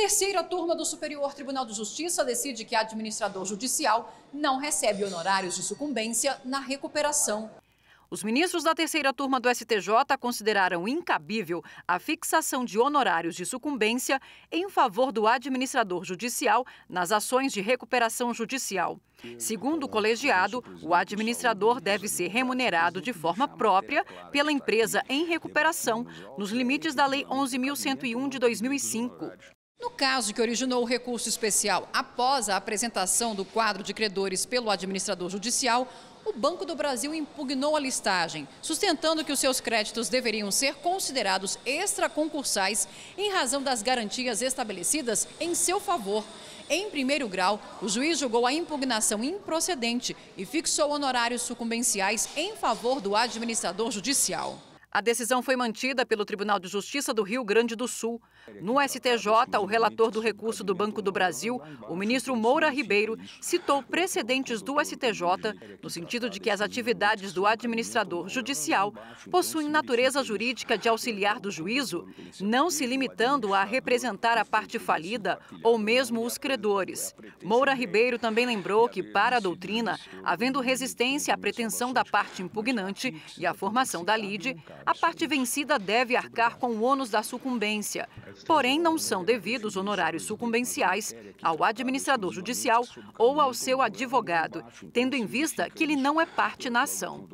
Terceira turma do Superior Tribunal de Justiça decide que administrador judicial não recebe honorários de sucumbência na recuperação. Os ministros da terceira turma do STJ consideraram incabível a fixação de honorários de sucumbência em favor do administrador judicial nas ações de recuperação judicial. Segundo o colegiado, o administrador deve ser remunerado de forma própria pela empresa em recuperação, nos limites da Lei 11.101 de 2005. No caso que originou o recurso especial após a apresentação do quadro de credores pelo administrador judicial, o Banco do Brasil impugnou a listagem, sustentando que os seus créditos deveriam ser considerados extraconcursais em razão das garantias estabelecidas em seu favor. Em primeiro grau, o juiz julgou a impugnação improcedente e fixou honorários sucumbenciais em favor do administrador judicial. A decisão foi mantida pelo Tribunal de Justiça do Rio Grande do Sul. No STJ, o relator do recurso do Banco do Brasil, o ministro Moura Ribeiro, citou precedentes do STJ no sentido de que as atividades do administrador judicial possuem natureza jurídica de auxiliar do juízo, não se limitando a representar a parte falida ou mesmo os credores. Moura Ribeiro também lembrou que, para a doutrina, havendo resistência à pretensão da parte impugnante e à formação da lide, a parte vencida deve arcar com o ônus da sucumbência. Porém, não são devidos honorários sucumbenciais ao administrador judicial ou ao seu advogado, tendo em vista que ele não é parte na ação.